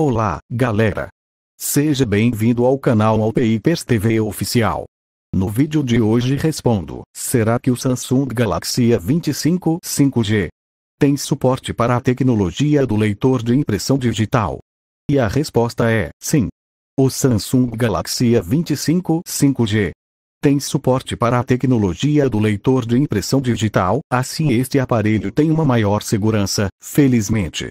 Olá, galera! Seja bem-vindo ao canal Alpipers TV Oficial. No vídeo de hoje respondo, será que o Samsung Galaxy A25 5G tem suporte para a tecnologia do leitor de impressão digital? E a resposta é, sim. O Samsung Galaxy A25 5G tem suporte para a tecnologia do leitor de impressão digital, assim este aparelho tem uma maior segurança, felizmente.